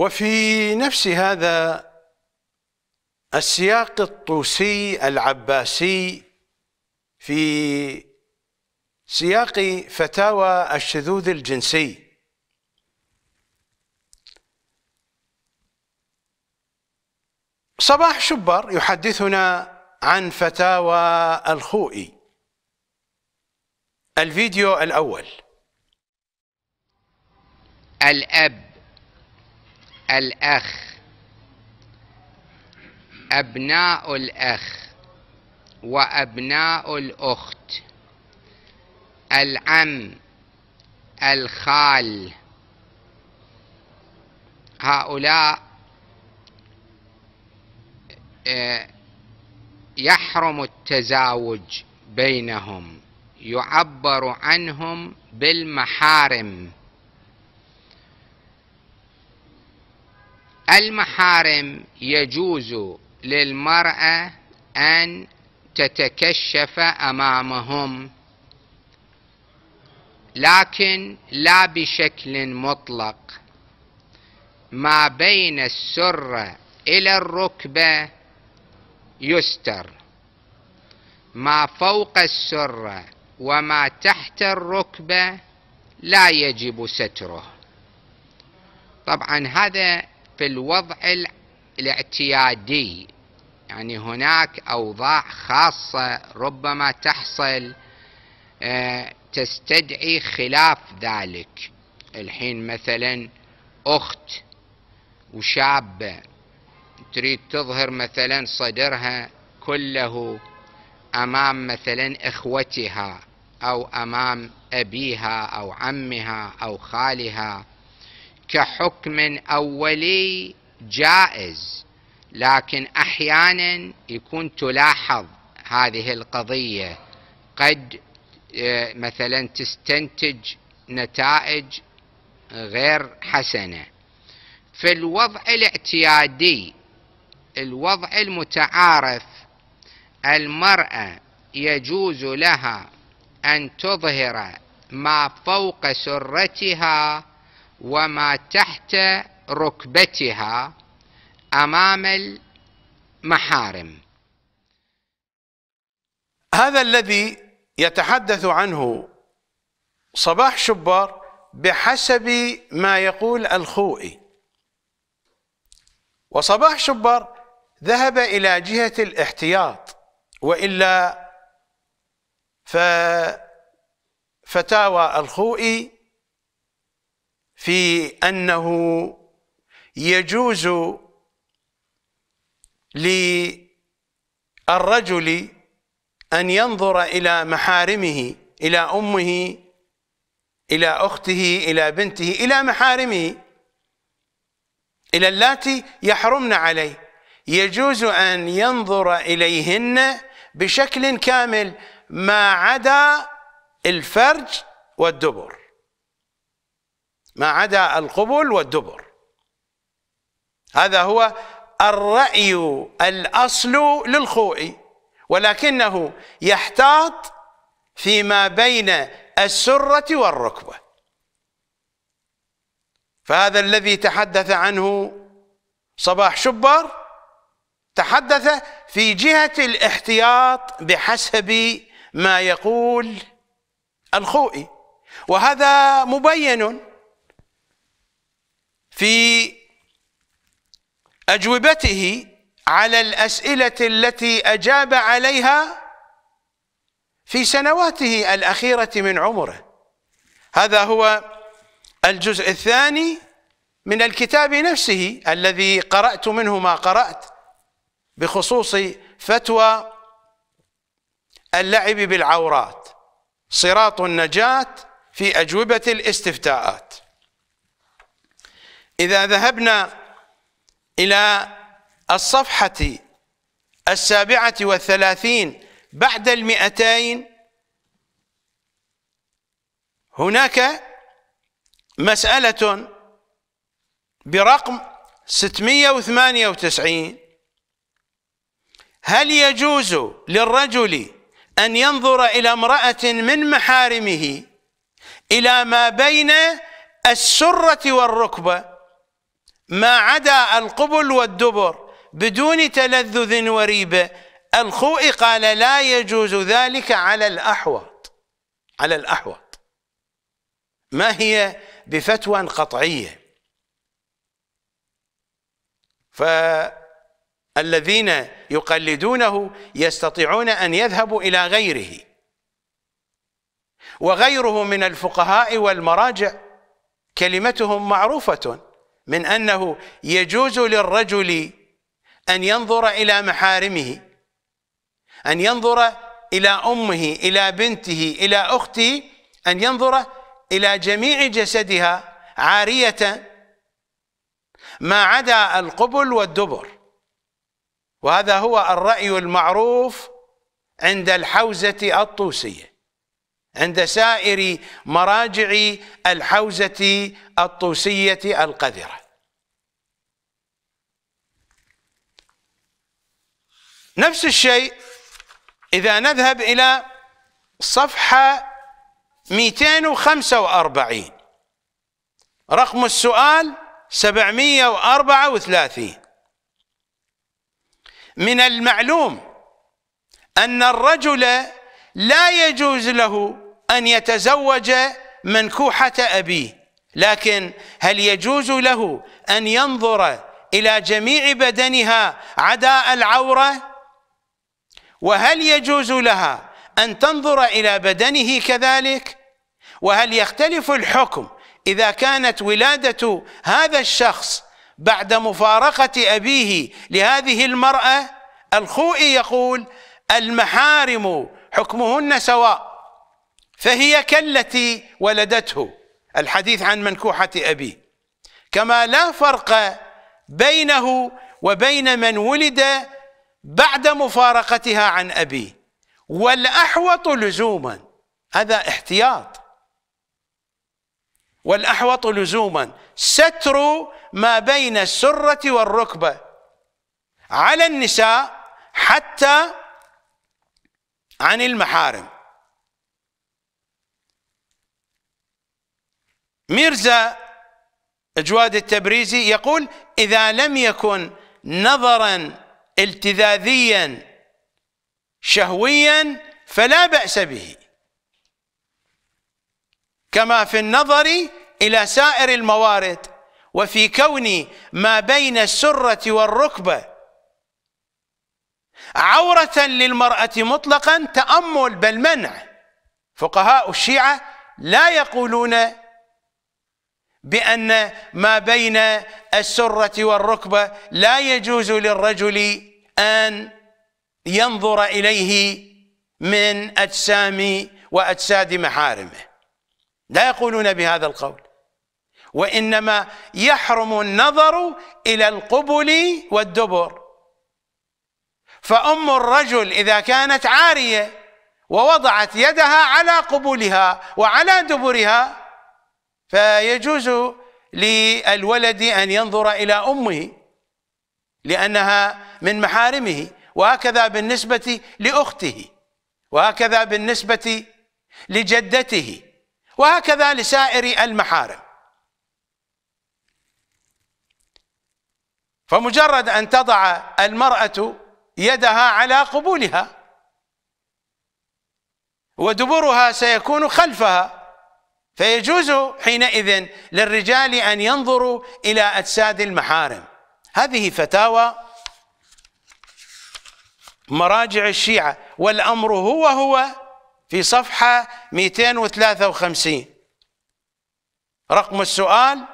وفي نفس هذا السياق الطوسي العباسي في سياق فتاوى الشذوذ الجنسي صباح شبر يحدثنا عن فتاوى الخوئي الفيديو الأول الأب الأخ أبناء الأخ وأبناء الأخت العم الخال هؤلاء آه، يحرم التزاوج بينهم يعبر عنهم بالمحارم المحارم يجوز للمرأة أن تتكشف أمامهم لكن لا بشكل مطلق ما بين السرة إلى الركبة يستر ما فوق السرة وما تحت الركبة لا يجب ستره طبعا هذا في الوضع الاعتيادي يعني هناك أوضاع خاصة ربما تحصل آه، تستدعي خلاف ذلك الحين مثلا أخت وشابة تريد تظهر مثلا صدرها كله أمام مثلا إخوتها أو أمام أبيها أو عمها أو خالها كحكم اولي جائز لكن احيانا يكون تلاحظ هذه القضيه قد آه، مثلا تستنتج نتائج غير حسنه في الوضع الاعتيادي الوضع المتعارف المراه يجوز لها ان تظهر ما فوق سرتها وما تحت ركبتها امام المحارم هذا الذي يتحدث عنه صباح شبار بحسب ما يقول الخوئي وصباح شبر ذهب إلى جهة الاحتياط وإلا ففتاوى الخوئي في انه يجوز للرجل ان ينظر الى محارمه الى امه الى اخته الى بنته الى محارمه الى اللاتي يحرمن عليه يجوز ان ينظر اليهن بشكل كامل ما عدا الفرج والدبر ما عدا القبل والدبر هذا هو الرأي الأصل للخوئي ولكنه يحتاط فيما بين السرة والركبة فهذا الذي تحدث عنه صباح شبر تحدث في جهة الاحتياط بحسب ما يقول الخوئي وهذا مبين في أجوبته على الأسئلة التي أجاب عليها في سنواته الأخيرة من عمره هذا هو الجزء الثاني من الكتاب نفسه الذي قرأت منه ما قرأت بخصوص فتوى اللعب بالعورات صراط النجاة في أجوبة الاستفتاءات إذا ذهبنا إلى الصفحة السابعة والثلاثين بعد المئتين هناك مسألة برقم 698 هل يجوز للرجل أن ينظر إلى امرأة من محارمه إلى ما بين السرة والركبة ما عدا القبل والدبر بدون تلذذ وريبة الخوئي قال لا يجوز ذلك على الأحوط على الأحوط ما هي بفتوى قطعية فالذين يقلدونه يستطيعون أن يذهبوا إلى غيره وغيره من الفقهاء والمراجع كلمتهم معروفة من انه يجوز للرجل ان ينظر الى محارمه ان ينظر الى امه الى بنته الى اخته ان ينظر الى جميع جسدها عاريه ما عدا القبل والدبر وهذا هو الراي المعروف عند الحوزه الطوسيه عند سائر مراجع الحوزة الطوسية القذرة نفس الشيء إذا نذهب إلى صفحة 245 رقم السؤال 734 من المعلوم أن الرجل لا يجوز له أن يتزوج منكوحة أبيه لكن هل يجوز له أن ينظر إلى جميع بدنها عدا العورة وهل يجوز لها أن تنظر إلى بدنه كذلك وهل يختلف الحكم إذا كانت ولادة هذا الشخص بعد مفارقة أبيه لهذه المرأة الخوئي يقول المحارم حكمهن سواء فهي كالتي ولدته الحديث عن منكوحة أبيه كما لا فرق بينه وبين من ولد بعد مفارقتها عن أبيه والأحوط لزوما هذا احتياط والأحوط لزوما ستر ما بين السرة والركبة على النساء حتى عن المحارم ميرزا جواد التبريزي يقول إذا لم يكن نظرا التذاذيا شهويا فلا بأس به كما في النظر إلى سائر الموارد وفي كون ما بين السرة والركبة عورة للمرأة مطلقا تأمل بل منع فقهاء الشيعة لا يقولون بأن ما بين السرة والركبة لا يجوز للرجل أن ينظر إليه من أجسام وأجساد محارمه لا يقولون بهذا القول وإنما يحرم النظر إلى القبل والدبر فأم الرجل إذا كانت عارية ووضعت يدها على قبولها وعلى دبرها فيجوز للولد أن ينظر إلى أمه لأنها من محارمه وهكذا بالنسبة لأخته وهكذا بالنسبة لجدته وهكذا لسائر المحارم فمجرد أن تضع المرأة يدها على قبولها ودبرها سيكون خلفها فيجوز حينئذ للرجال أن ينظروا إلى أجساد المحارم هذه فتاوى مراجع الشيعة والأمر هو هو في صفحة 253 رقم السؤال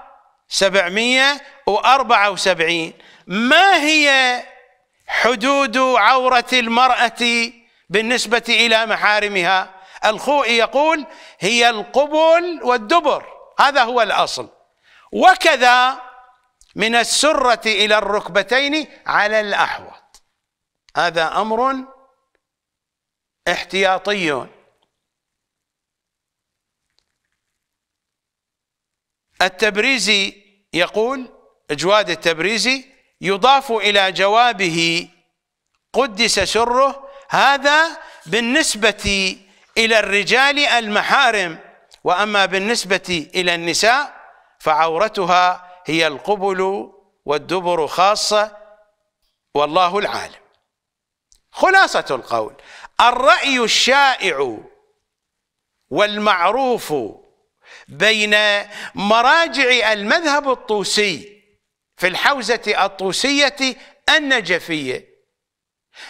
774 ما هي حدود عورة المرأة بالنسبة إلى محارمها؟ الخوئي يقول هي القبل والدبر هذا هو الأصل وكذا من السرة إلى الركبتين على الأحوط هذا أمر احتياطي التبريزي يقول جواد التبريزي يضاف إلى جوابه قدس سره هذا بالنسبة إلى الرجال المحارم وأما بالنسبة إلى النساء فعورتها هي القبل والدبر خاصة والله العالم خلاصة القول الرأي الشائع والمعروف بين مراجع المذهب الطوسي في الحوزة الطوسية النجفية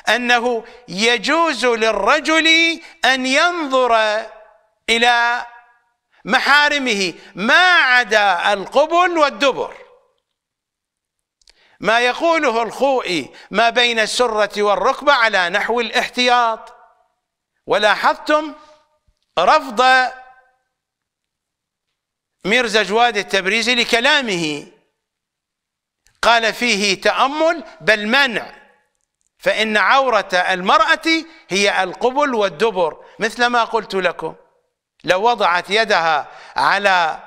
انه يجوز للرجل ان ينظر الى محارمه ما عدا القبل والدبر ما يقوله الخوئي ما بين السرة والركبة على نحو الاحتياط ولاحظتم رفض ميرزا جواد التبريزي لكلامه قال فيه تأمل بل منع فإن عورة المرأة هي القبل والدبر مثل ما قلت لكم لو وضعت يدها على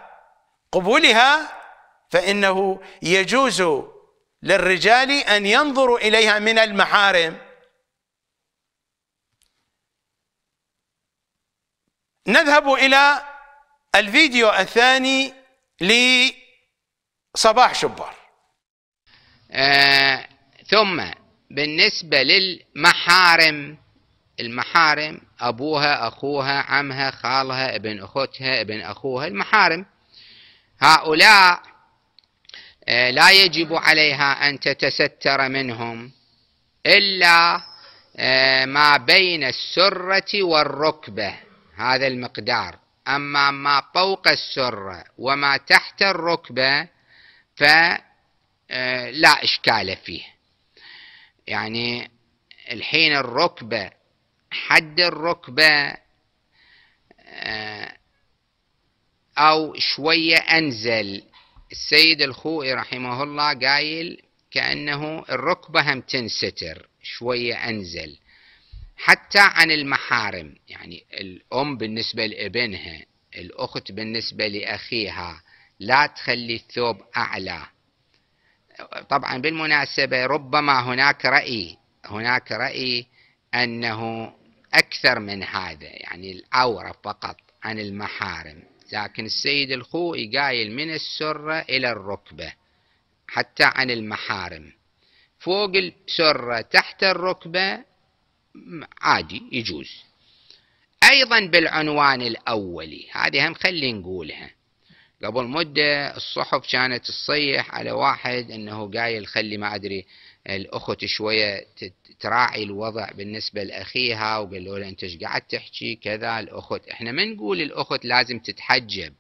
قبولها فإنه يجوز للرجال أن ينظروا إليها من المحارم نذهب إلى الفيديو الثاني لصباح شبار آه ثم بالنسبة للمحارم المحارم أبوها أخوها عمها خالها ابن أختها ابن أخوها المحارم هؤلاء آه، لا يجب عليها أن تتستر منهم إلا آه، ما بين السرة والركبة هذا المقدار أما ما فوق السرة وما تحت الركبة فلا آه، إشكال فيه يعني الحين الركبة حد الركبة آه، أو شوية أنزل السيد الخوئي رحمه الله قايل كأنه الركبة هم تنستر شوية أنزل حتى عن المحارم يعني الأم بالنسبة لابنها الأخت بالنسبة لأخيها لا تخلي الثوب أعلى طبعا بالمناسبة ربما هناك رأي هناك رأي أنه أكثر من هذا يعني العورة فقط عن المحارم لكن السيد الخوئي قايل من السرة إلى الركبة حتى عن المحارم فوق السرة تحت الركبة عادي يجوز أيضا بالعنوان الأولي هذه هم خلي نقولها قبل مدة الصحف كانت تصيح على واحد انه قايل خلي ما ادري الاخت شوية تراعي الوضع بالنسبة لاخيها وقالوا له انت ايش قاعد تحكي كذا الاخت احنا ما نقول الاخت لازم تتحجب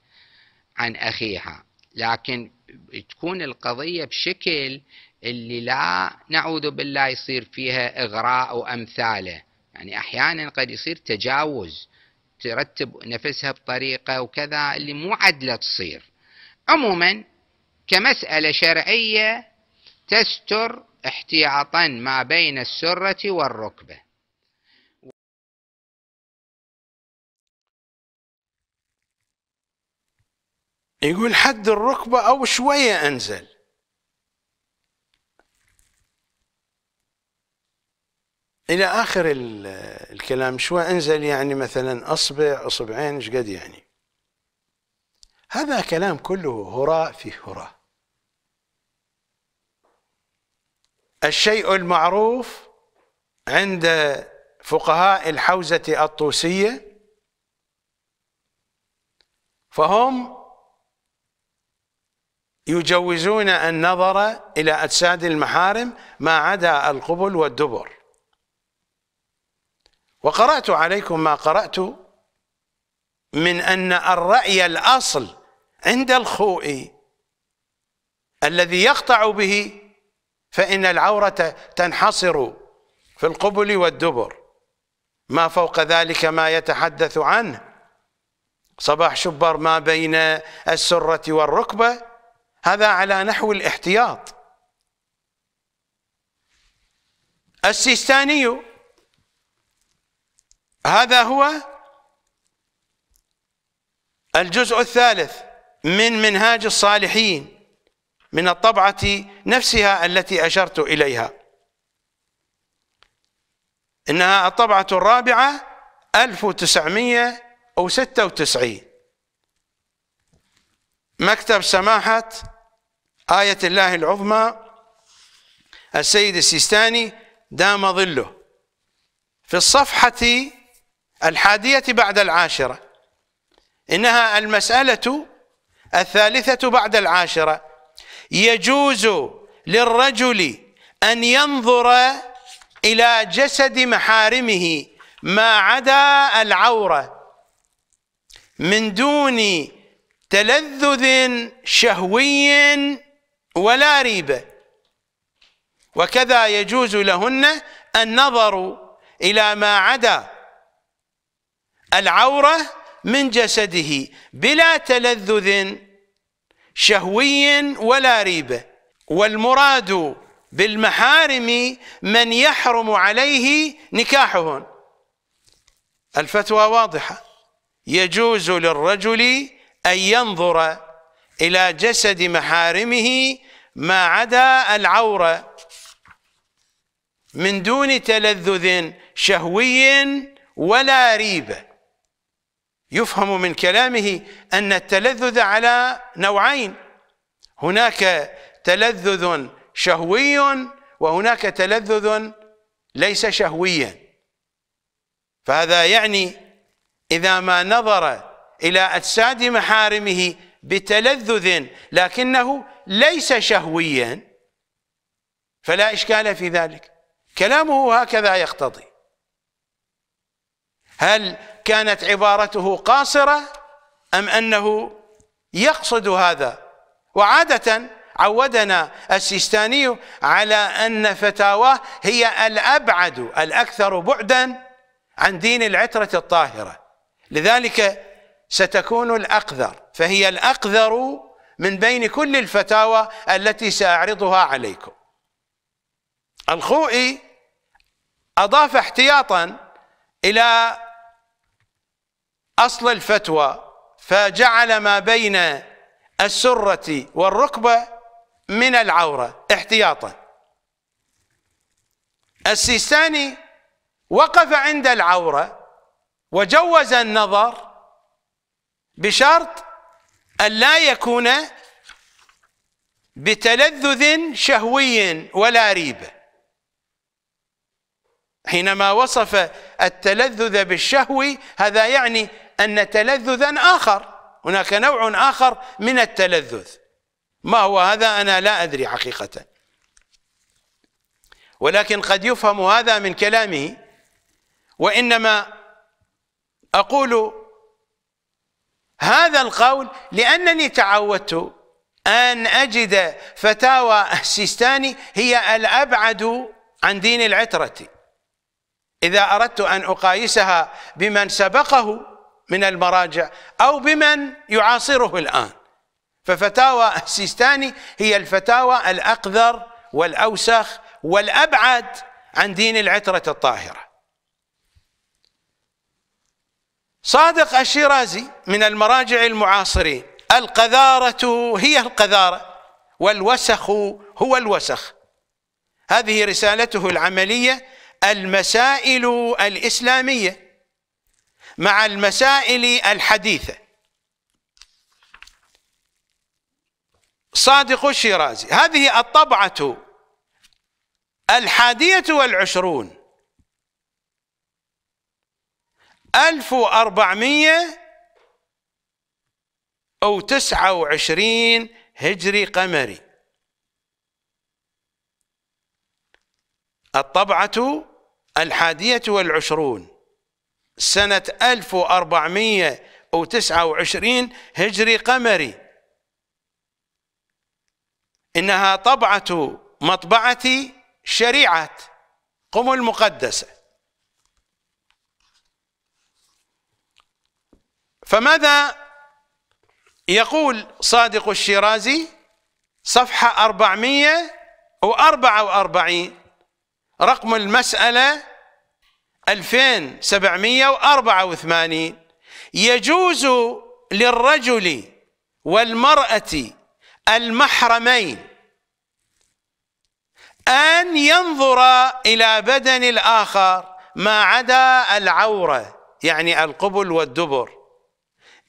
عن اخيها لكن تكون القضية بشكل اللي لا نعوذ بالله يصير فيها اغراء وامثاله يعني احيانا قد يصير تجاوز ترتب نفسها بطريقة وكذا اللي مو عدلة تصير عموما كمسألة شرعية تستر احتياطا ما بين السرة والركبة يقول حد الركبة أو شوية أنزل الى اخر الكلام شو انزل يعني مثلا اصبع اصبعين ايش قد يعني هذا كلام كله هراء في هراء الشيء المعروف عند فقهاء الحوزة الطوسية فهم يجوزون النظر إلى أجساد المحارم ما عدا القبل والدبر وقرأت عليكم ما قرأت من أن الرأي الأصل عند الخوئي الذي يقطع به فإن العورة تنحصر في القبل والدبر ما فوق ذلك ما يتحدث عنه صباح شبر ما بين السرة والركبة هذا على نحو الاحتياط السيستاني هذا هو الجزء الثالث من منهاج الصالحين من الطبعة نفسها التي أشرت إليها إنها الطبعة الرابعة 1996 مكتب سماحة آية الله العظمى السيد السيستاني دام ظله في الصفحة الحادية بعد العاشرة إنها المسألة الثالثة بعد العاشرة يجوز للرجل أن ينظر إلى جسد محارمه ما عدا العورة من دون تلذذ شهوي ولا ريبة وكذا يجوز لهن النظر إلى ما عدا العورة من جسده بلا تلذذ شهوي ولا ريبة والمراد بالمحارم من يحرم عليه نكاحهن الفتوى واضحة يجوز للرجل أن ينظر إلى جسد محارمه ما عدا العورة من دون تلذذ شهوي ولا ريبه يفهم من كلامه أن التلذذ على نوعين هناك تلذذ شهوي وهناك تلذذ ليس شهويا فهذا يعني إذا ما نظر إلى أجساد محارمه بتلذذ لكنه ليس شهويا فلا إشكال في ذلك كلامه هكذا يقتضي هل كانت عبارته قاصره ام انه يقصد هذا وعاده عودنا السيستاني على ان فتاواه هي الابعد الاكثر بعدا عن دين العتره الطاهره لذلك ستكون الاقذر فهي الاقذر من بين كل الفتاوى التي ساعرضها عليكم الخوئي اضاف احتياطا الى أصل الفتوى فجعل ما بين السرة والركبة من العورة احتياطا السيستاني وقف عند العورة وجوز النظر بشرط أن لا يكون بتلذذ شهوي ولا ريبة حينما وصف التلذذ بالشهو هذا يعني أن تلذذا آخر هناك نوع آخر من التلذذ ما هو هذا أنا لا أدري حقيقة ولكن قد يفهم هذا من كلامه وإنما أقول هذا القول لأنني تعودت أن أجد فتاوى السيستاني هي الأبعد عن دين العترة إذا أردت أن أقايسها بمن سبقه من المراجع أو بمن يعاصره الآن ففتاوى السيستاني هي الفتاوى الأقذر والأوسخ والأبعد عن دين العترة الطاهرة صادق الشيرازي من المراجع المعاصرين القذارة هي القذارة والوسخ هو الوسخ هذه رسالته العملية المسائل الإسلامية مع المسائل الحديثة صادق الشيرازي هذه الطبعة الحادية والعشرون ألف وأربعمية أو تسعة وعشرين هجري قمري الطبعة الحادية والعشرون سنة 1429 هجري قمري إنها طبعة مطبعة شريعة قم المقدسة فماذا يقول صادق الشيرازي صفحة 444 رقم المسألة 2784 يجوز للرجل والمرأة المحرمين أن ينظر إلى بدن الآخر ما عدا العورة يعني القبل والدبر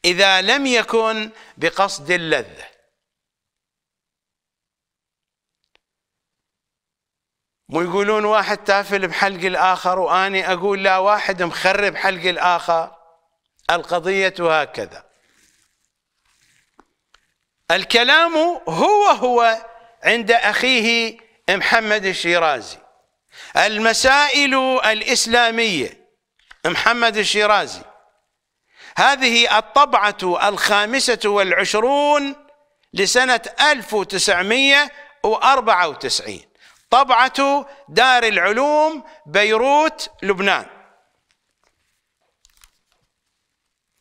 إذا لم يكن بقصد اللذة مو يقولون واحد تافل بحلق الآخر وأني أقول لا واحد مخرب حلق الآخر القضية هكذا الكلام هو هو عند أخيه محمد الشيرازي المسائل الإسلامية محمد الشيرازي هذه الطبعة الخامسة والعشرون لسنة 1994 طبعة دار العلوم بيروت لبنان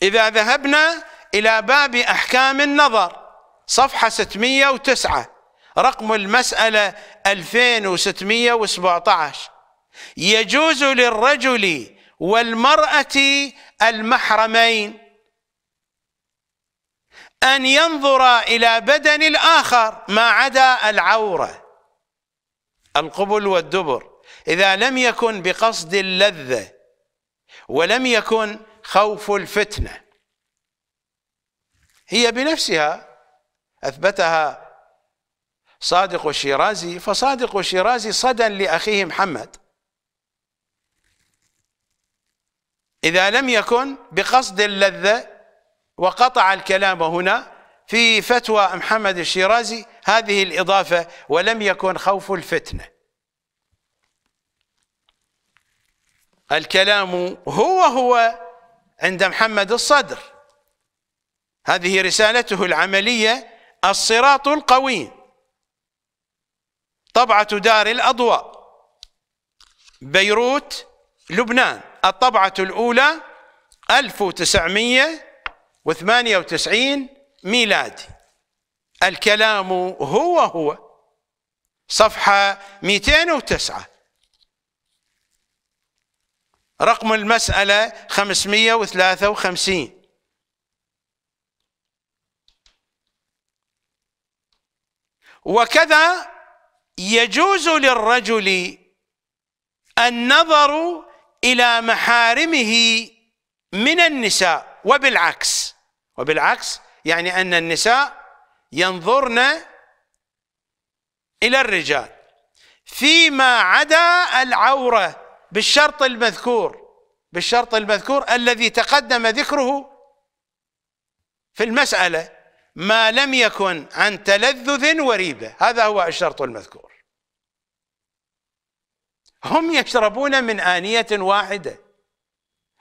إذا ذهبنا إلى باب أحكام النظر صفحة 609 رقم المسألة 2617 يجوز للرجل والمرأة المحرمين أن ينظر إلى بدن الآخر ما عدا العورة القبل والدبر إذا لم يكن بقصد اللذة ولم يكن خوف الفتنة هي بنفسها أثبتها صادق الشيرازي فصادق الشيرازي صدى لأخيه محمد إذا لم يكن بقصد اللذة وقطع الكلام هنا في فتوى محمد الشيرازي هذه الإضافة ولم يكن خوف الفتنة الكلام هو هو عند محمد الصدر هذه رسالته العملية الصراط القويم طبعة دار الأضواء بيروت لبنان الطبعة الأولى 1998 ميلادي الكلام هو هو صفحة 209 رقم المسألة 553 وكذا يجوز للرجل النظر إلى محارمه من النساء وبالعكس وبالعكس يعني أن النساء ينظرن إلى الرجال فيما عدا العورة بالشرط المذكور بالشرط المذكور الذي تقدم ذكره في المسألة ما لم يكن عن تلذذ وريبة هذا هو الشرط المذكور هم يشربون من آنية واحدة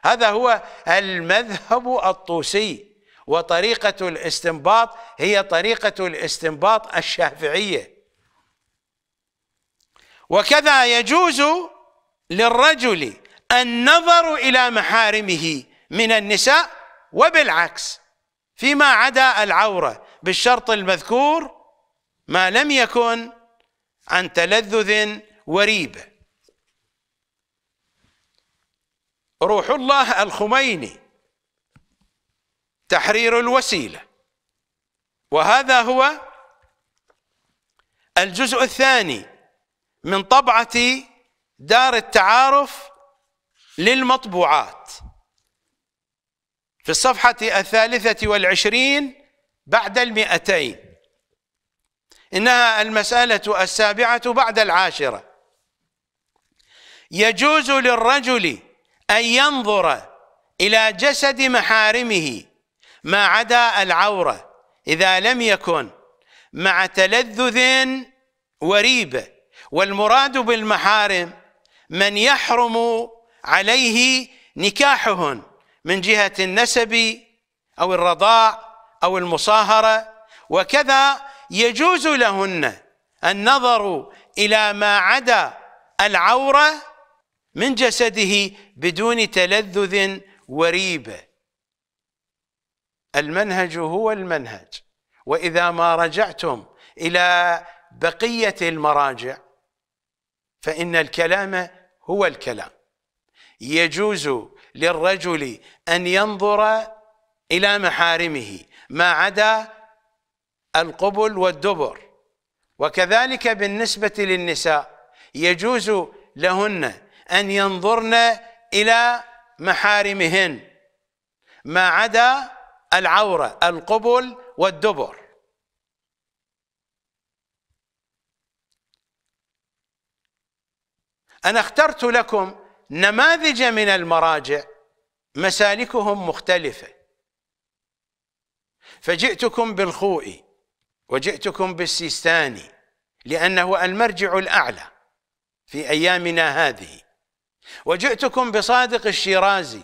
هذا هو المذهب الطوسي وطريقة الاستنباط هي طريقة الاستنباط الشافعية وكذا يجوز للرجل النظر إلى محارمه من النساء وبالعكس فيما عدا العورة بالشرط المذكور ما لم يكن عن تلذذ وريب روح الله الخميني تحرير الوسيله وهذا هو الجزء الثاني من طبعه دار التعارف للمطبوعات في الصفحة الثالثة والعشرين بعد المئتين إنها المسألة السابعة بعد العاشرة يجوز للرجل أن ينظر إلى جسد محارمه ما عدا العورة إذا لم يكن مع تلذذ وريبة والمراد بالمحارم من يحرم عليه نكاحهن من جهة النسب أو الرضاع أو المصاهرة وكذا يجوز لهن النظر إلى ما عدا العورة من جسده بدون تلذذ وريبه المنهج هو المنهج وإذا ما رجعتم إلى بقية المراجع فإن الكلام هو الكلام يجوز للرجل أن ينظر إلى محارمه ما عدا القبل والدبر وكذلك بالنسبة للنساء يجوز لهن أن ينظرن إلى محارمهن ما عدا العورة القبل والدبر أنا اخترت لكم نماذج من المراجع مسالكهم مختلفة فجئتكم بالخوئي وجئتكم بالسيستاني لأنه المرجع الأعلى في أيامنا هذه وجئتكم بصادق الشيرازي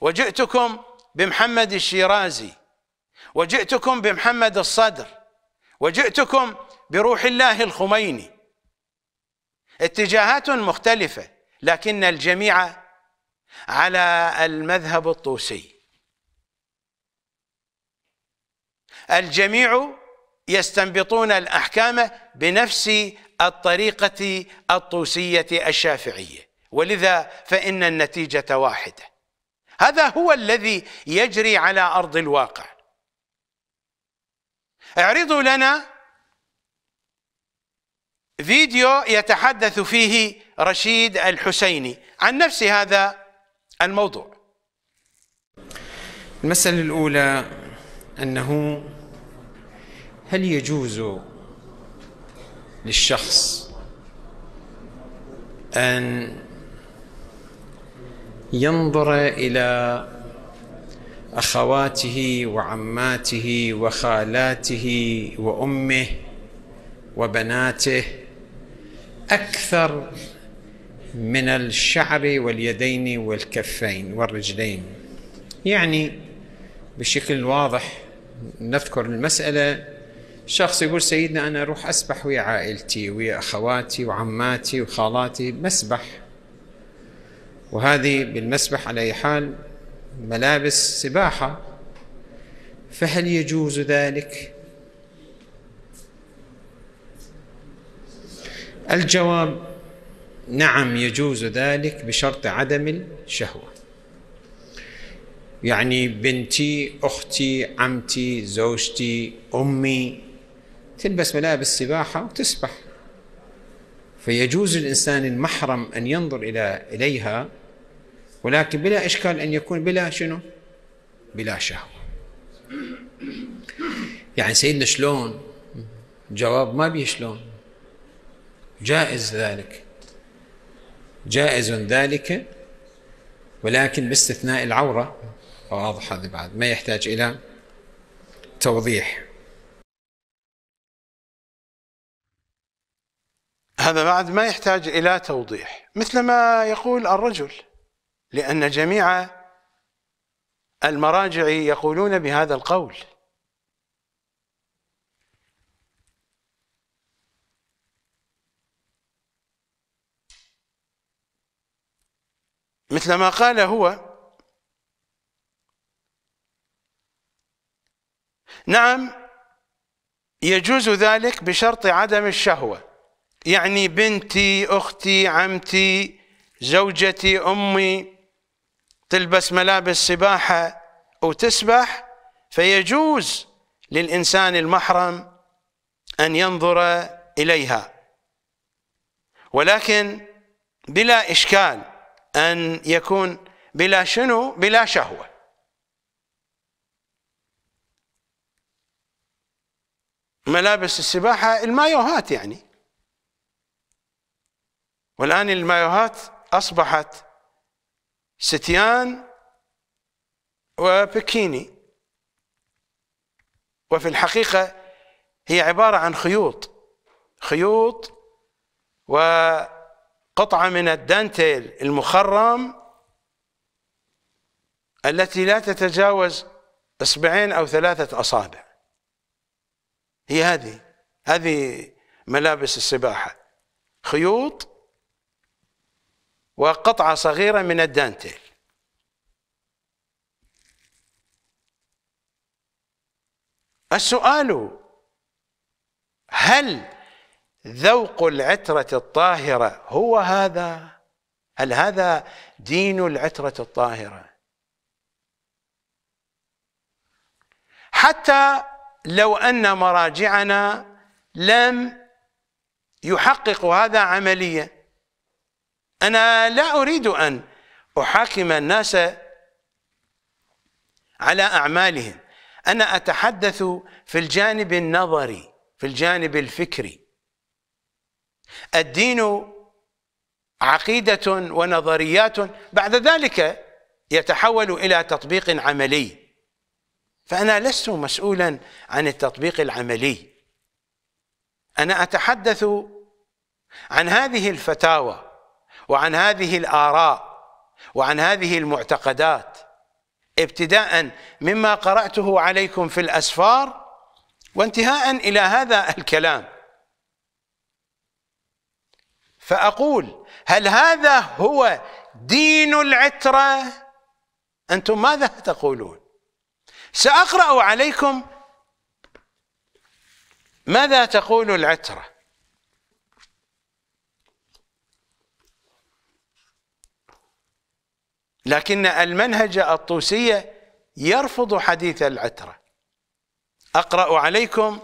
وجئتكم بمحمد الشيرازي وجئتكم بمحمد الصدر وجئتكم بروح الله الخميني اتجاهات مختلفة لكن الجميع على المذهب الطوسي الجميع يستنبطون الأحكام بنفس الطريقة الطوسية الشافعية ولذا فإن النتيجة واحدة هذا هو الذي يجري على أرض الواقع اعرضوا لنا فيديو يتحدث فيه رشيد الحسيني عن نفس هذا الموضوع المسألة الأولى أنه هل يجوز للشخص أن ينظر الى اخواته وعماته وخالاته وامه وبناته اكثر من الشعر واليدين والكفين والرجلين يعني بشكل واضح نذكر المسألة شخص يقول سيدنا أنا أروح أسبح ويا عائلتي ويا أخواتي وعماتي وخالاتي مسبح وهذه بالمسبح على أي حال ملابس سباحة فهل يجوز ذلك؟ الجواب نعم يجوز ذلك بشرط عدم الشهوة يعني بنتي أختي عمتي زوجتي أمي تلبس ملابس سباحة وتسبح فيجوز الإنسان المحرم أن ينظر إلى إليها ولكن بلا إشكال أن يكون بلا شنو بلا شهوة يعني سيدنا شلون جواب ما بيه شلون جائز ذلك جائز ذلك ولكن باستثناء العورة واضح هذا بعد ما يحتاج إلى توضيح هذا بعد ما يحتاج إلى توضيح مثل ما يقول الرجل لأن جميع المراجع يقولون بهذا القول مثل ما قال هو نعم يجوز ذلك بشرط عدم الشهوة يعني بنتي أختي عمتي زوجتي أمي تلبس ملابس سباحة وتسبح فيجوز للإنسان المحرم أن ينظر إليها ولكن بلا إشكال أن يكون بلا شنو بلا شهوة ملابس السباحة المايوهات يعني والآن المايوهات أصبحت ستيان وبكيني وفي الحقيقة هي عبارة عن خيوط خيوط وقطعة من الدانتيل المخرم التي لا تتجاوز اصبعين او ثلاثة اصابع هي هذه هذه ملابس السباحة خيوط وقطعة صغيرة من الدانتيل السؤال هل ذوق العترة الطاهرة هو هذا هل هذا دين العترة الطاهرة حتى لو أن مراجعنا لم يحققوا هذا عملياً أنا لا أريد أن أحاكم الناس على أعمالهم أنا أتحدث في الجانب النظري في الجانب الفكري الدين عقيدة ونظريات بعد ذلك يتحول إلى تطبيق عملي فأنا لست مسؤولا عن التطبيق العملي أنا أتحدث عن هذه الفتاوى وعن هذه الآراء وعن هذه المعتقدات ابتداء مما قرأته عليكم في الأسفار وانتهاء إلى هذا الكلام فأقول هل هذا هو دين العترة أنتم ماذا تقولون سأقرأ عليكم ماذا تقول العترة لكن المنهج الطوسية يرفض حديث العترة أقرأ عليكم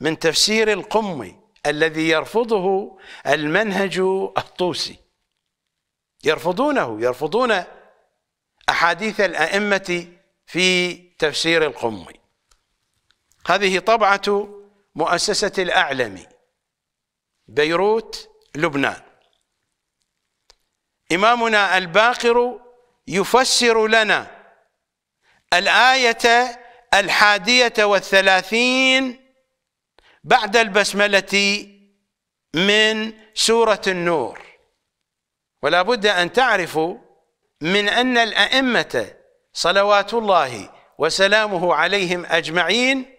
من تفسير القمي الذي يرفضه المنهج الطوسي يرفضونه يرفضون أحاديث الأئمة في تفسير القمي هذه طبعة مؤسسة الأعلم بيروت لبنان إمامنا الباقر يفسر لنا الآية الحادية والثلاثين بعد البسملة من سورة النور ولا بد أن تعرفوا من أن الأئمة صلوات الله وسلامه عليهم أجمعين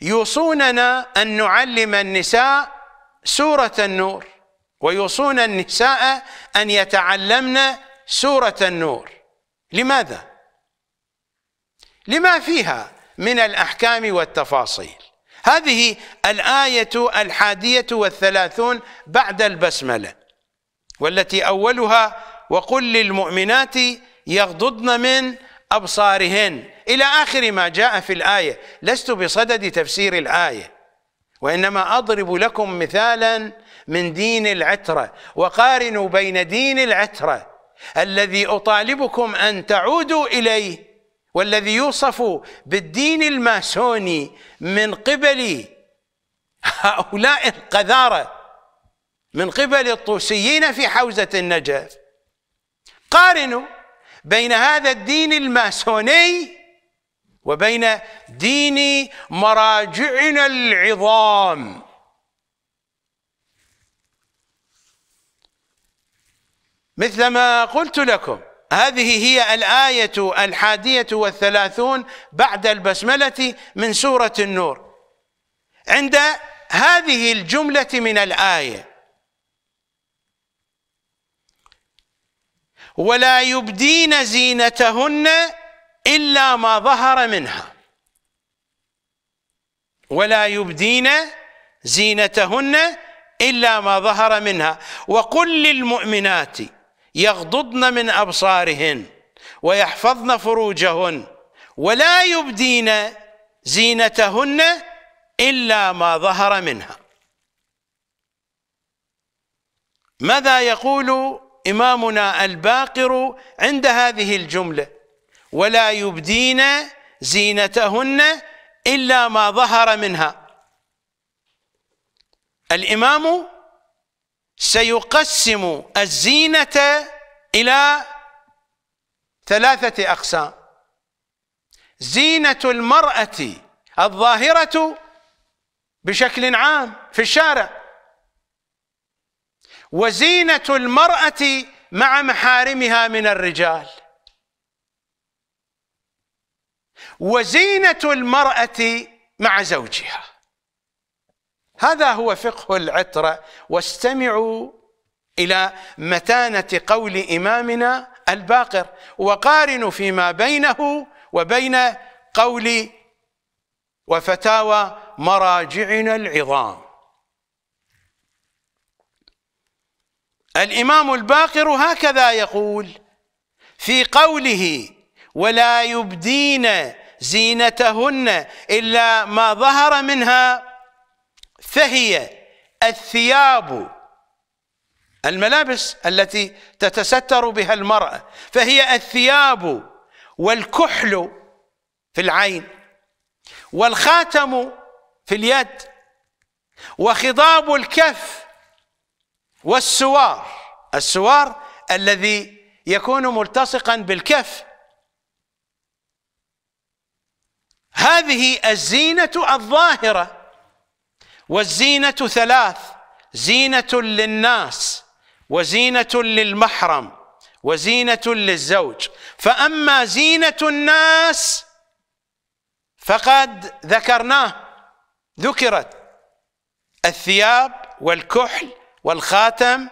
يوصوننا أن نعلم النساء سورة النور ويوصون النساء أن يتعلمن سورة النور لماذا؟ لما فيها من الأحكام والتفاصيل هذه الآية الحادية والثلاثون بعد البسملة والتي أولها وقل للمؤمنات يغضضن من أبصارهن إلى آخر ما جاء في الآية لست بصدد تفسير الآية وإنما أضرب لكم مثالاً من دين العترة وقارنوا بين دين العترة الذي أطالبكم أن تعودوا إليه والذي يوصف بالدين الماسوني من قبل هؤلاء القذارة من قبل الطوسيين في حوزة النجف قارنوا بين هذا الدين الماسوني وبين دين مراجعنا العظام مثل ما قلت لكم هذه هي الآية الحادية والثلاثون بعد البسملة من سورة النور عند هذه الجملة من الآية ولا يبدين زينتهن إلا ما ظهر منها ولا يبدين زينتهن إلا ما ظهر منها وقل للمؤمنات يغضضن من أبصارهن ويحفظن فروجهن ولا يبدين زينتهن إلا ما ظهر منها ماذا يقول إمامنا الباقر عند هذه الجملة ولا يبدين زينتهن إلا ما ظهر منها الإمام سيقسم الزينة إلى ثلاثة أقسام زينة المرأة الظاهرة بشكل عام في الشارع وزينة المرأة مع محارمها من الرجال وزينة المرأة مع زوجها هذا هو فقه العترة واستمعوا إلى متانة قول إمامنا الباقر وقارنوا فيما بينه وبين قول وفتاوى مراجعنا العظام الإمام الباقر هكذا يقول في قوله ولا يبدين زينتهن إلا ما ظهر منها فهي الثياب الملابس التي تتستر بها المرأة فهي الثياب والكحل في العين والخاتم في اليد وخضاب الكف والسوار السوار الذي يكون ملتصقا بالكف هذه الزينة الظاهرة والزينة ثلاث زينة للناس وزينة للمحرم وزينة للزوج فأما زينة الناس فقد ذكرناه ذكرت الثياب والكحل والخاتم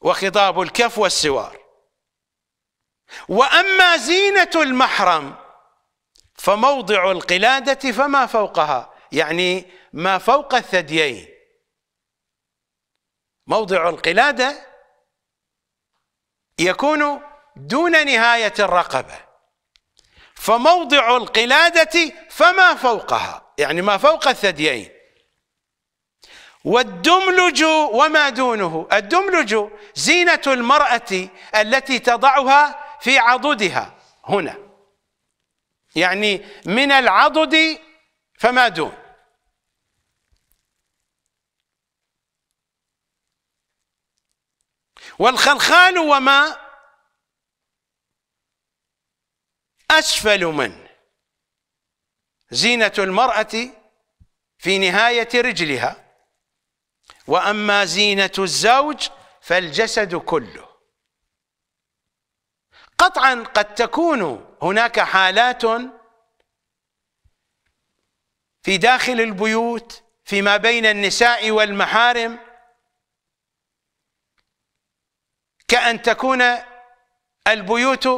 وخضاب الكف والسوار واما زينه المحرم فموضع القلادة فما فوقها يعني ما فوق الثديين موضع القلادة يكون دون نهاية الرقبة فموضع القلادة فما فوقها يعني ما فوق الثديين والدملج وما دونه الدملج زينة المرأة التي تضعها في عضدها هنا يعني من العضد فما دون والخلخال وما أسفل منه زينة المرأة في نهاية رجلها وأما زينة الزوج فالجسد كله قطعا قد تكون هناك حالات في داخل البيوت فيما بين النساء والمحارم كأن تكون البيوت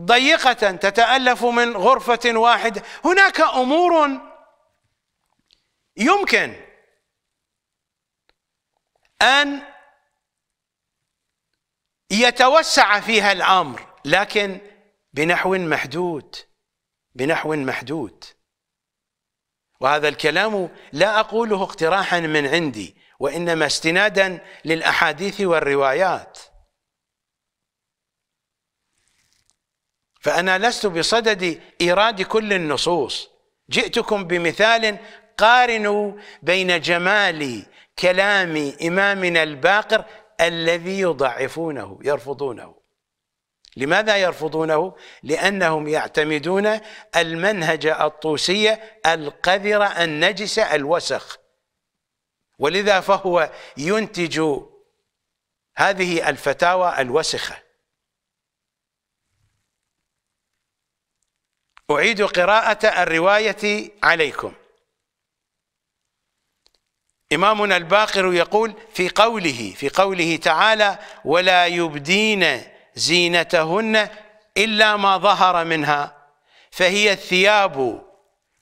ضيقة تتألف من غرفة واحدة هناك أمور يمكن أن يتوسع فيها الأمر لكن بنحو محدود بنحو محدود وهذا الكلام لا أقوله اقتراحا من عندي وإنما استنادا للأحاديث والروايات فأنا لست بصدد إيراد كل النصوص جئتكم بمثال قارنوا بين جمال كلام إمامنا الباقر الذي يضعفونه يرفضونه لماذا يرفضونه؟ لأنهم يعتمدون المنهج الطوسية القذرة النجسة الوسخ ولذا فهو ينتج هذه الفتاوى الوسخة أعيد قراءة الرواية عليكم إمامنا الباقر يقول في قوله في قوله تعالى ولا يبدين زينتهن إلا ما ظهر منها فهي الثياب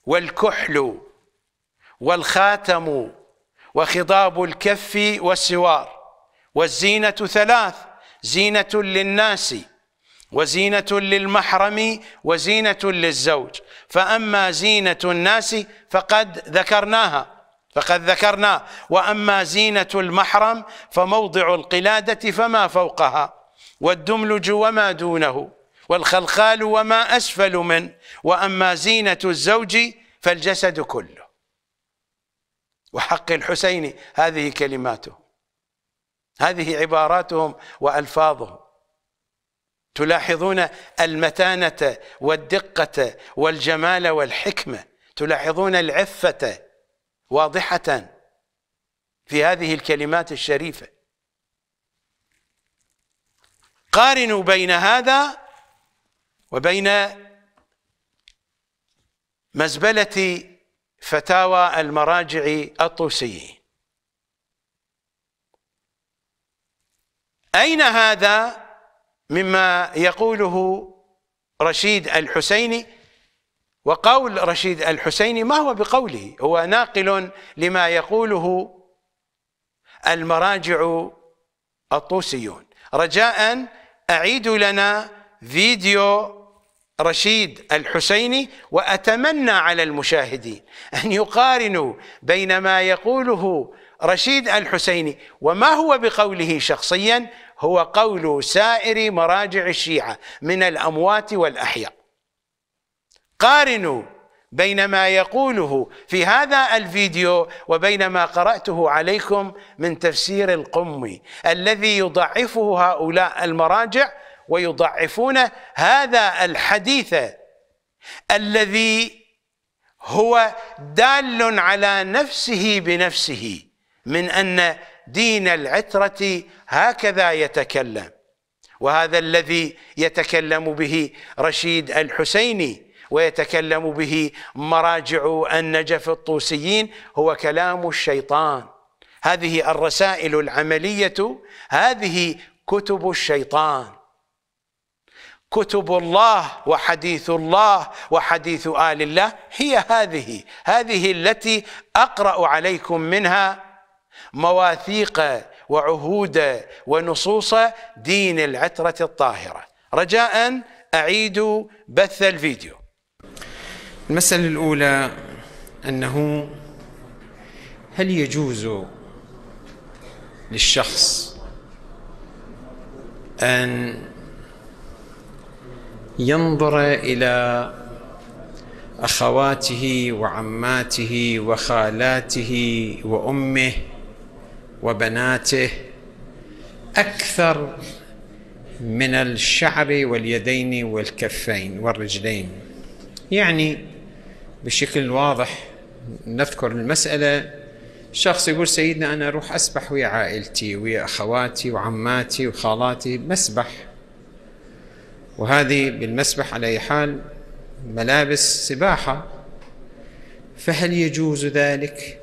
والكحل والخاتم وخضاب الكف والسوار والزينة ثلاث زينة للناس وزينة للمحرم وزينة للزوج فأما زينة الناس فقد ذكرناها فقد ذكرنا وأما زينة المحرم فموضع القلادة فما فوقها والدملج وما دونه والخلخال وما أسفل منه وأما زينة الزوج فالجسد كله وحق الحسين هذه كلماته هذه عباراتهم وألفاظهم تلاحظون المتانة والدقة والجمال والحكمة تلاحظون العفة واضحة في هذه الكلمات الشريفة قارنوا بين هذا وبين مزبلة فتاوى المراجع الطوسي أين هذا مما يقوله رشيد الحسيني وقول رشيد الحسيني ما هو بقوله هو ناقل لما يقوله المراجع الطوسيون رجاء أعيدوا لنا فيديو رشيد الحسيني وأتمنى على المشاهدين أن يقارنوا بين ما يقوله رشيد الحسيني وما هو بقوله شخصيا هو قول سائر مراجع الشيعة من الأموات والأحياء قارنوا بين ما يقوله في هذا الفيديو وبين ما قرأته عليكم من تفسير القمي الذي يضعفه هؤلاء المراجع ويضعفون هذا الحديث الذي هو دال على نفسه بنفسه من أن دين العترة هكذا يتكلم وهذا الذي يتكلم به رشيد الحسيني ويتكلم به مراجع النجف الطوسيين هو كلام الشيطان هذه الرسائل العملية هذه كتب الشيطان كتب الله وحديث الله وحديث آل الله هي هذه هذه التي أقرأ عليكم منها مواثيق وعهود ونصوص دين العترة الطاهرة رجاء أعيدوا بث الفيديو المسألة الأولى أنه هل يجوز للشخص أن ينظر إلى أخواته وعماته وخالاته وأمه وبناته أكثر من الشعر واليدين والكفين والرجلين يعني بشكل واضح نذكر المسألة شخص يقول سيدنا أنا أروح أسبح ويا عائلتي ويا أخواتي وعماتي وخالاتي مسبح وهذه بالمسبح على أي حال ملابس سباحة فهل يجوز ذلك؟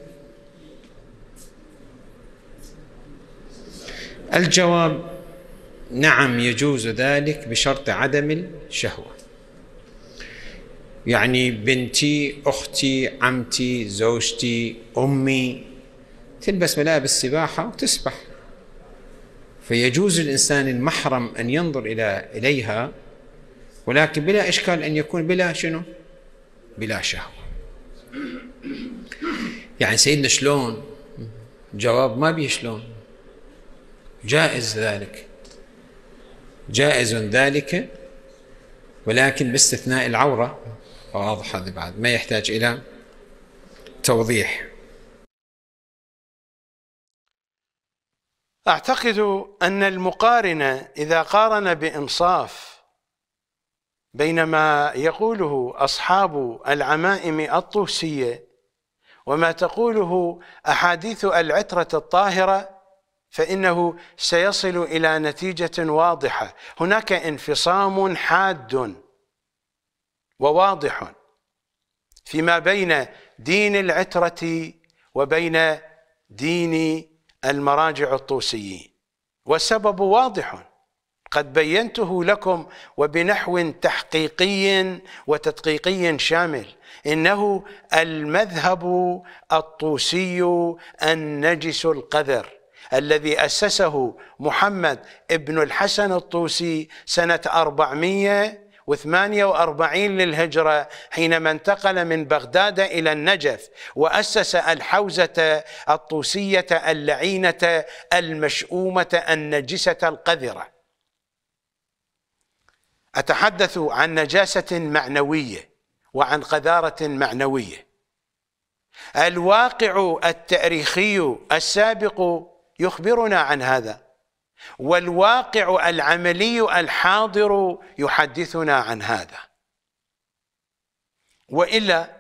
الجواب نعم يجوز ذلك بشرط عدم الشهوه يعني بنتي أختي عمتي زوجتي أمي تلبس ملابس سباحة وتسبح فيجوز الإنسان المحرم أن ينظر إلى إليها ولكن بلا إشكال أن يكون بلا شنو بلا شهوة يعني سيدنا شلون جواب ما بيه شلون جائز ذلك جائز ذلك ولكن باستثناء العورة واضح هذه بعد ما يحتاج إلى توضيح أعتقد أن المقارنة إذا قارن بإنصاف بين ما يقوله أصحاب العمائم الطوسية وما تقوله أحاديث العترة الطاهرة فإنه سيصل إلى نتيجة واضحة هناك انفصام حاد وواضح فيما بين دين العترة وبين دين المراجع الطوسيين والسبب واضح قد بينته لكم وبنحو تحقيقي وتدقيقي شامل انه المذهب الطوسي النجس القذر الذي اسسه محمد ابن الحسن الطوسي سنه 400 و48 للهجرة حينما انتقل من بغداد إلى النجف وأسس الحوزة الطوسية اللعينة المشؤومة النجسة القذرة أتحدث عن نجاسة معنوية وعن قذارة معنوية الواقع التاريخي السابق يخبرنا عن هذا والواقع العملي الحاضر يحدثنا عن هذا والا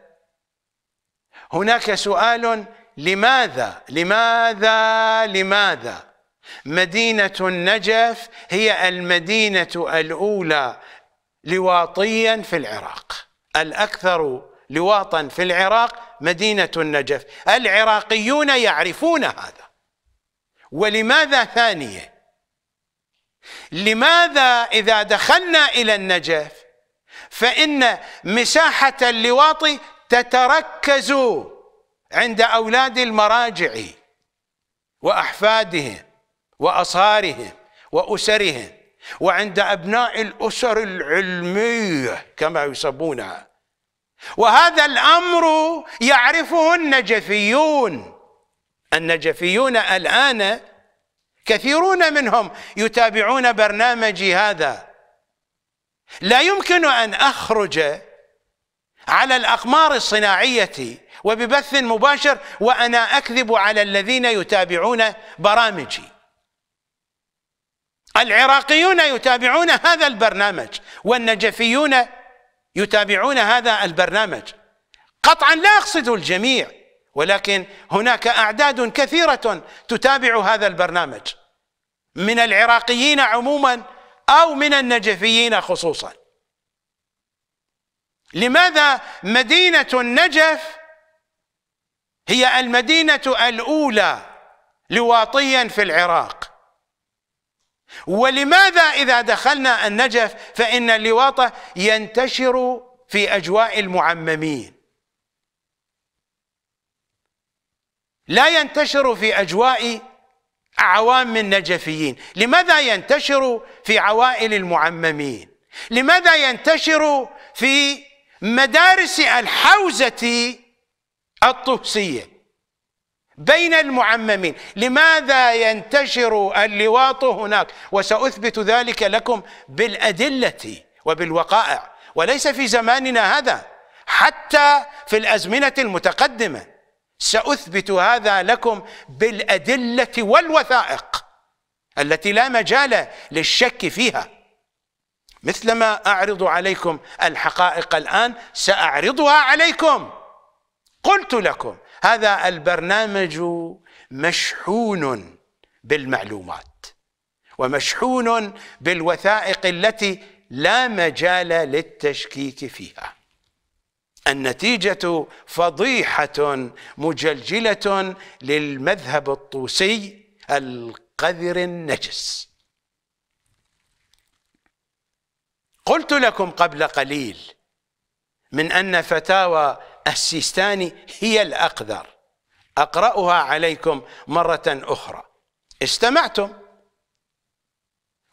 هناك سؤال لماذا لماذا لماذا مدينه النجف هي المدينه الاولى لواطيا في العراق الاكثر لواطا في العراق مدينه النجف العراقيون يعرفون هذا ولماذا ثانيه لماذا إذا دخلنا إلى النجف فإن مساحة اللواط تتركز عند أولاد المراجع وأحفادهم وأصهارهم وأسرهم وعند أبناء الأسر العلمية كما يسمونها وهذا الأمر يعرفه النجفيون النجفيون الآن كثيرون منهم يتابعون برنامجي هذا لا يمكن ان اخرج على الاقمار الصناعيه وببث مباشر وانا اكذب على الذين يتابعون برامجي العراقيون يتابعون هذا البرنامج والنجفيون يتابعون هذا البرنامج قطعا لا اقصد الجميع ولكن هناك أعداد كثيرة تتابع هذا البرنامج من العراقيين عموما أو من النجفيين خصوصا لماذا مدينة النجف هي المدينة الأولى لواطيا في العراق ولماذا إذا دخلنا النجف فإن اللواطة ينتشر في أجواء المعممين لا ينتشر في أجواء عوام النجفيين لماذا ينتشر في عوائل المعممين لماذا ينتشر في مدارس الحوزة الطوسية بين المعممين لماذا ينتشر اللواط هناك وسأثبت ذلك لكم بالأدلة وبالوقائع وليس في زماننا هذا حتى في الأزمنة المتقدمة ساثبت هذا لكم بالادله والوثائق التي لا مجال للشك فيها مثلما اعرض عليكم الحقائق الان ساعرضها عليكم قلت لكم هذا البرنامج مشحون بالمعلومات ومشحون بالوثائق التي لا مجال للتشكيك فيها النتيجة فضيحة مجلجلة للمذهب الطوسي القذر النجس قلت لكم قبل قليل من أن فتاوى السيستاني هي الأقذر أقرأها عليكم مرة أخرى استمعتم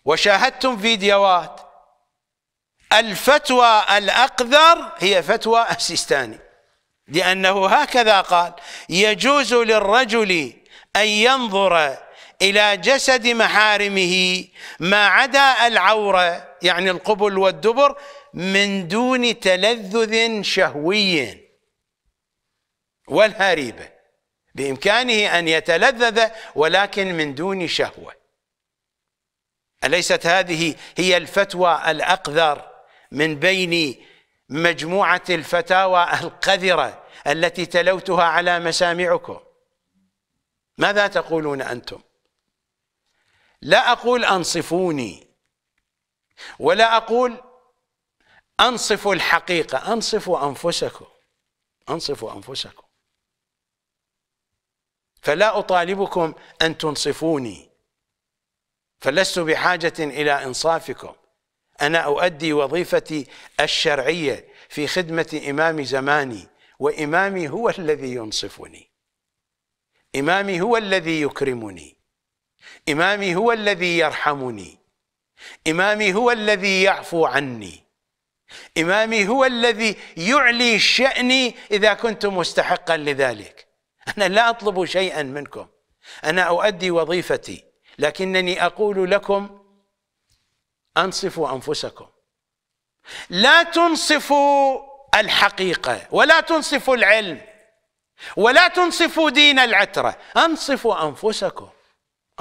وشاهدتم فيديوهات الفتوى الأقذر هي فتوى السيستاني لأنه هكذا قال يجوز للرجل أن ينظر إلى جسد محارمه ما عدا العورة يعني القبل والدبر من دون تلذذ شهوي والهريبة بإمكانه أن يتلذذ ولكن من دون شهوة أليست هذه هي الفتوى الأقذر من بين مجموعة الفتاوى القذرة التي تلوتها على مسامعكم ماذا تقولون أنتم لا أقول أنصفوني ولا أقول أنصفوا الحقيقة أنصفوا أنفسكم أنصفوا أنفسكم فلا أطالبكم أن تنصفوني فلست بحاجة إلى إنصافكم أنا أؤدي وظيفتي الشرعية في خدمة إمام زماني وإمامي هو الذي ينصفني إمامي هو الذي يكرمني إمامي هو الذي يرحمني إمامي هو الذي يعفو عني إمامي هو الذي يعلي شأني إذا كنت مستحقا لذلك أنا لا أطلب شيئا منكم أنا أؤدي وظيفتي لكنني أقول لكم أنصفوا أنفسكم لا تنصفوا الحقيقة ولا تنصفوا العلم ولا تنصفوا دين العترة أنصفوا أنفسكم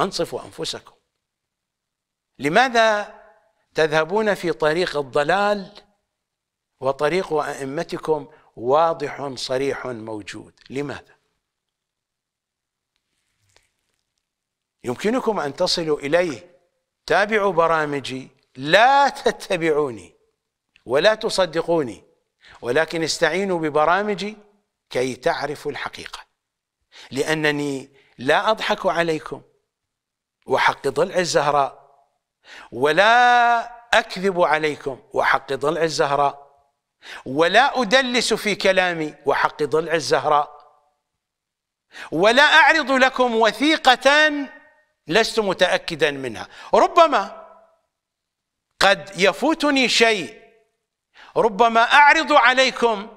أنصفوا أنفسكم لماذا تذهبون في طريق الضلال وطريق أئمتكم واضح صريح موجود لماذا يمكنكم أن تصلوا إليه تابعوا برامجي لا تتبعوني ولا تصدقوني ولكن استعينوا ببرامجي كي تعرفوا الحقيقة لأنني لا أضحك عليكم وحق ضلع الزهراء ولا أكذب عليكم وحق ضلع الزهراء ولا أدلس في كلامي وحق ضلع الزهراء ولا أعرض لكم وثيقة لست متأكدا منها ربما قد يفوتني شيء ربما أعرض عليكم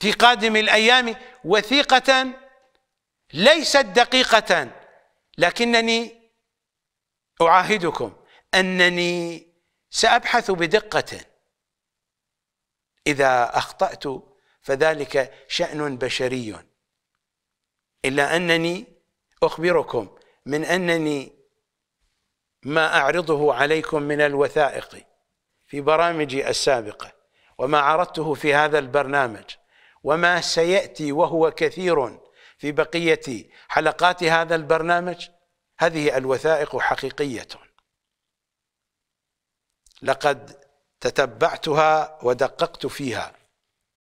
في قادم الأيام وثيقة ليست دقيقة لكنني أعاهدكم أنني سأبحث بدقة إذا أخطأت فذلك شأن بشري إلا أنني أخبركم من أنني ما أعرضه عليكم من الوثائق في برامجي السابقة وما عرضته في هذا البرنامج وما سيأتي وهو كثير في بقية حلقات هذا البرنامج هذه الوثائق حقيقية لقد تتبعتها ودققت فيها